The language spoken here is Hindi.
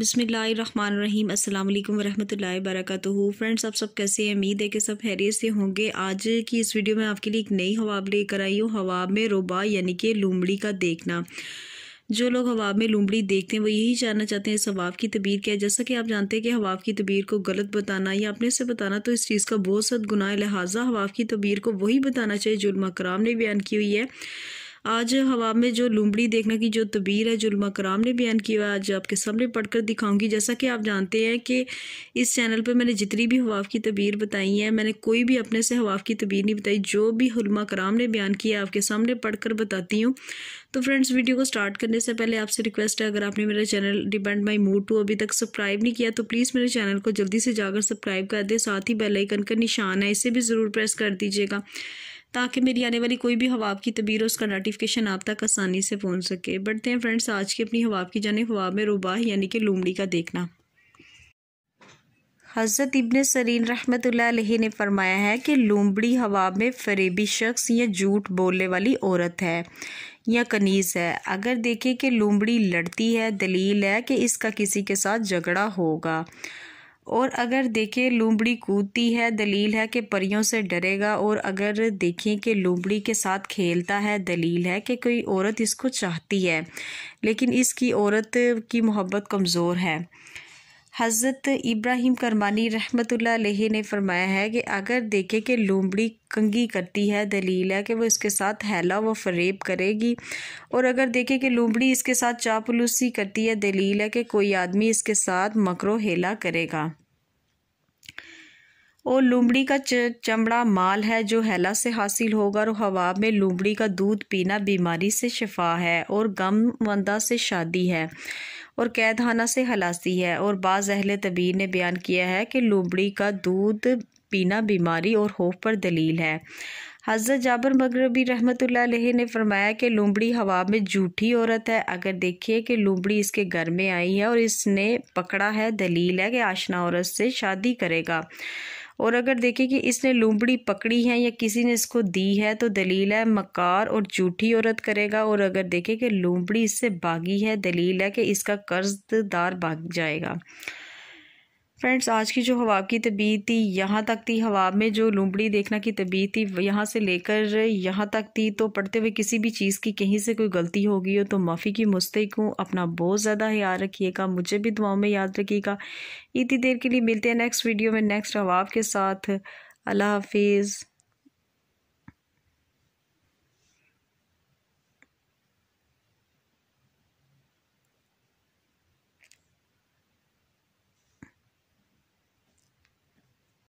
बिसमीम् अल्लाम वरहमल वरक फ्रेंड्स आप सब कैसे हैं उम्मीद है कि सब हैरियत से होंगे आज की इस वीडियो में आपके लिए एक नई हवाब लेकर आई हूँ हवाब में रोबा यानी कि लूमड़ी का देखना जो लोग हवाब में लूमड़ी देखते हैं वो यही जानना चाहते हैं इस हवाब की तबीर क्या है जैसा कि आप जानते हैं कि हवाब की तबीर को गलत बताना या अपने से बताना तो इस चीज़ का बहुत सद गुना है लिहाजा हवाब की तबीर को वही बताना चाहिए जुल्मा कराम ने बयान की हुई है आज हवा में जो लुमड़ी देखने की जो तबीर है जुलमा कराम ने बयान किया है आज आपके सामने पढ़कर दिखाऊंगी जैसा कि आप जानते हैं कि इस चैनल पर मैंने जितनी भी हवाफ की तबीर बताई है मैंने कोई भी अपने से हवाफ की तबीर नहीं बताई जो भी हलमा कराम ने बयान किया है आपके सामने पढ़कर बताती हूँ तो फ्रेंड्स वीडियो को स्टार्ट करने से पहले आपसे रिक्वेस्ट है अगर आपने मेरा चैनल डिपेंड माई मूड टू अभी तक सब्सक्राइब नहीं किया तो प्लीज़ मेरे चैनल को जल्दी से जाकर सब्सक्राइब कर दे साथ ही बेलाइकन का निशान है इसे भी ज़रूर प्रेस कर दीजिएगा ताकि मेरी आने वाली कोई भी हवाब की तबीर उसका नोटिफिकेशन आप तक आसानी से पहुँच सके बढ़ते हैं फ्रेंड्स आज की अपनी हवाब की जाने हवाब में रुबा यानी कि लूमड़ी का देखना हज़रत इबन सरीन रहमत ने फरमाया है कि लूमड़ी हवा में फरेबी शख्स या झूठ बोलने वाली औरत है या कनीज़ है अगर देखें कि लूमड़ी लड़ती है दलील है कि इसका किसी के साथ झगड़ा होगा और अगर देखें लूमड़ी कूदती है दलील है कि परियों से डरेगा और अगर देखें कि लूमड़ी के साथ खेलता है दलील है कि कोई औरत इसको चाहती है लेकिन इसकी औरत की मोहब्बत कमज़ोर है हज़रत इब्राहिम करमानी रहमत ने फरमाया है कि अगर देखे कि लोमड़ी कंगी करती है दलील है कि वो इसके साथ हैला व फरेब करेगी और अगर देखे कि लोमड़ी इसके साथ चापलूसी करती है दलील है कि कोई आदमी इसके साथ मकरो हेला करेगा और लुमड़ी का चमड़ा माल है जो हैला से हासिल होगा और हवा में लुमड़ी का दूध पीना बीमारी से शफा है और गम वंदा से शादी है और कैदहाना से हलासी है और बाज़ अहल तबीर ने बयान किया है कि लुमड़ी का दूध पीना बीमारी और होफ़ पर दलील है हज़रत जाबर मगरबी रहमत ने फरमाया कि लुमड़ी हवा में झूठी औरत है अगर देखिए कि लुमड़ी इसके घर में आई है और इसने पकड़ा है दलील है कि आशना औरत से शादी करेगा और अगर देखें कि इसने लूमड़ी पकड़ी है या किसी ने इसको दी है तो दलील है मकार और झूठी औरत करेगा और अगर देखें कि लूमड़ी इससे बागी है दलील है कि इसका कर्जदार भाग जाएगा फ्रेंड्स आज की जो हवाब की तबीयत थी यहाँ तक थी हवाब में जो लुमड़ी देखना की तबीयत थी यहाँ से लेकर यहाँ तक थी तो पढ़ते हुए किसी भी चीज़ की कहीं से कोई गलती हो गई हो तो माफ़ी की मुस्तक हूँ अपना बहुत ज़्यादा ख्याल रखिएगा मुझे भी दुआओं में याद रखिएगा इतनी देर के लिए मिलते हैं नेक्स्ट वीडियो में नेक्स्ट हवाब के साथ अल्लाह हाफिज़